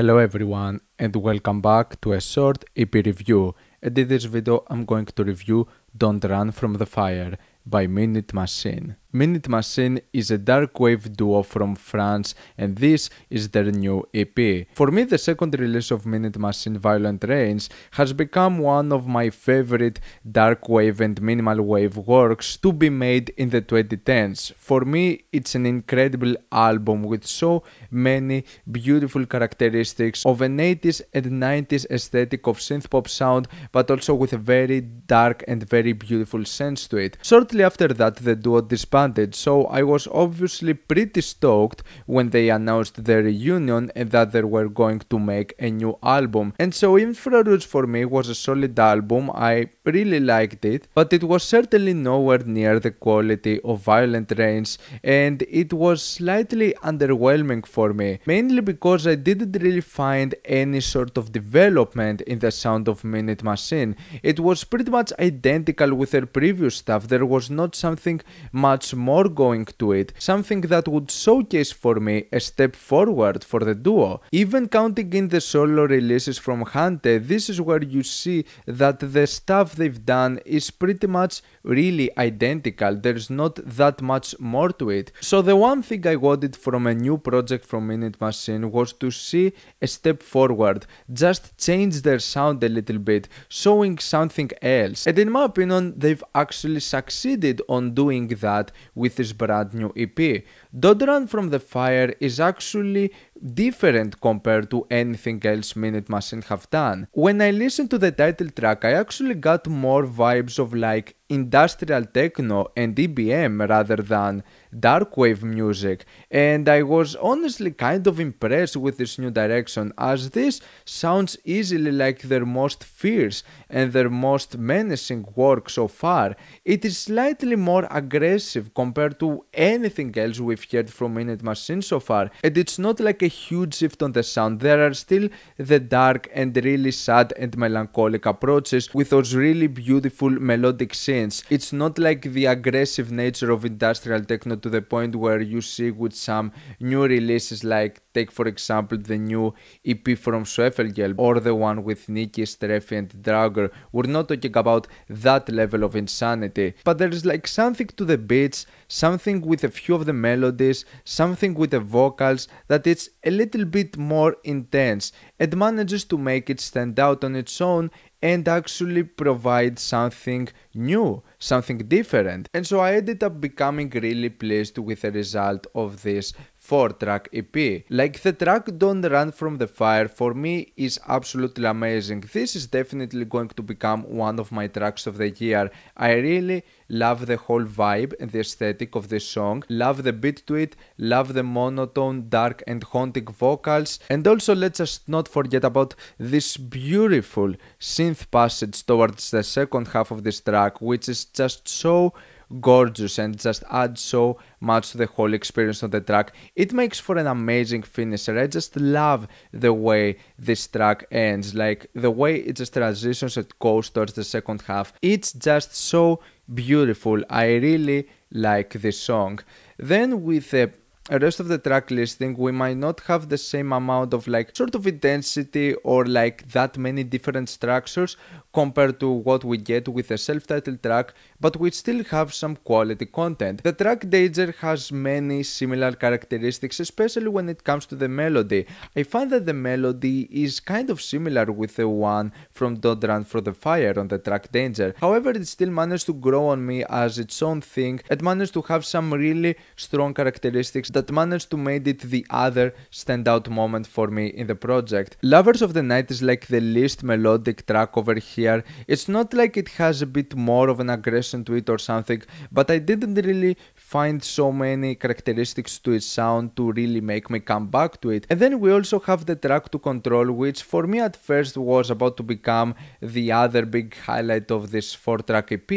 Hello everyone and welcome back to a short EP review and in this video I'm going to review Don't Run From The Fire by Minute Machine. Minute Machine is a dark wave duo from France, and this is their new EP. For me, the second release of Minute Machine Violent Rains has become one of my favorite dark wave and minimal wave works to be made in the 2010s. For me, it's an incredible album with so many beautiful characteristics of an 80s and 90s aesthetic of synthpop sound, but also with a very dark and very beautiful sense to it. Shortly after that, the duo disbanded advantage, so I was obviously pretty stoked when they announced their reunion and that they were going to make a new album. And so Infrared for me was a solid album. I really liked it, but it was certainly nowhere near the quality of Violent Rains, and it was slightly underwhelming for me, mainly because I didn't really find any sort of development in the Sound of Minute Machine. It was pretty much identical with their previous stuff, there was not something much more going to it, something that would showcase for me a step forward for the duo. Even counting in the solo releases from Hante, this is where you see that the stuff they've done is pretty much really identical. There's not that much more to it. So the one thing I wanted from a new project from Minute Machine was to see a step forward, just change their sound a little bit, showing something else. And in my opinion, they've actually succeeded on doing that with this brand new EP. Don't Run From The Fire is actually different compared to anything else Minute Machine have done. When I listened to the title track, I actually got more vibes of like industrial techno and EBM rather than dark wave music. And I was honestly kind of impressed with this new direction, as this sounds easily like their most fierce and their most menacing work so far. It is slightly more aggressive compared to anything else we've heard from Minute Machine so far, and it's not like a huge shift on the sound. There are still the dark and really sad and melancholic approaches with those really beautiful melodic scenes it's not like the aggressive nature of industrial techno to the point where you see with some new releases like take for example the new EP from Schwefelgelb or the one with Nikki, Streffy and Draugr. We're not talking about that level of insanity, but there is like something to the beats, something with a few of the melodies, something with the vocals that it's a little bit more intense and manages to make it stand out on its own and actually provide something new, something different. And so I ended up becoming really pleased with the result of this 4-track EP. Like the track Don't Run From The Fire for me is absolutely amazing. This is definitely going to become one of my tracks of the year. I really love the whole vibe and the aesthetic of this song, love the beat to it, love the monotone, dark and haunting vocals and also let's just not forget about this beautiful synth passage towards the second half of this track which is just so gorgeous and just adds so much to the whole experience of the track. It makes for an amazing finisher. I just love the way this track ends, like the way it just transitions, it goes towards the second half. It's just so beautiful. I really like this song. Then with the rest of the track listing we might not have the same amount of like sort of intensity or like that many different structures compared to what we get with a self-titled track but we still have some quality content. The track Danger has many similar characteristics especially when it comes to the melody. I find that the melody is kind of similar with the one from Don't Run for the Fire on the track Danger. However it still managed to grow on me as its own thing It managed to have some really strong characteristics that managed to make it the other standout moment for me in the project. Lovers of the Night is like the least melodic track over here. It's not like it has a bit more of an aggression to it or something, but I didn't really find so many characteristics to its sound to really make me come back to it. And then we also have the track to control, which for me at first was about to become the other big highlight of this four track EP.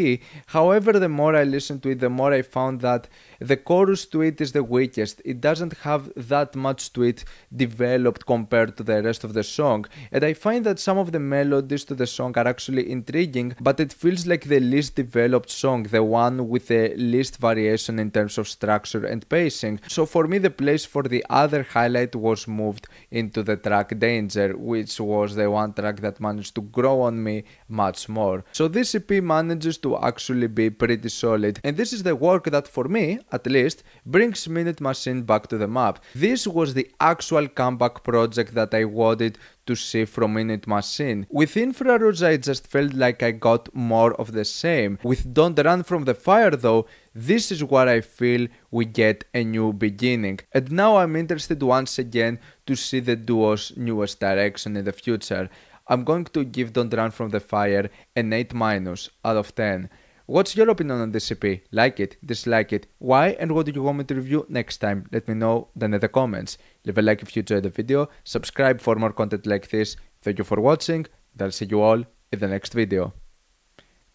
However, the more I listened to it, the more I found that the chorus to it is the weakest it doesn't have that much to it developed compared to the rest of the song. And I find that some of the melodies to the song are actually intriguing, but it feels like the least developed song, the one with the least variation in terms of structure and pacing. So for me, the place for the other highlight was moved into the track Danger, which was the one track that managed to grow on me much more. So this EP manages to actually be pretty solid, and this is the work that for me, at least, brings Minute Mass back to the map. This was the actual comeback project that I wanted to see from Minute Machine. With Infrarouge I just felt like I got more of the same. With Don't Run From The Fire though, this is where I feel we get a new beginning. And now I'm interested once again to see the duo's newest direction in the future. I'm going to give Don't Run From The Fire an 8 minus out of 10. What's your opinion on this EP? Like it, dislike it, why, and what do you want me to review next time? Let me know down in the comments. Leave a like if you enjoyed the video, subscribe for more content like this. Thank you for watching, and I'll see you all in the next video.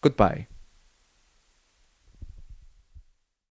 Goodbye.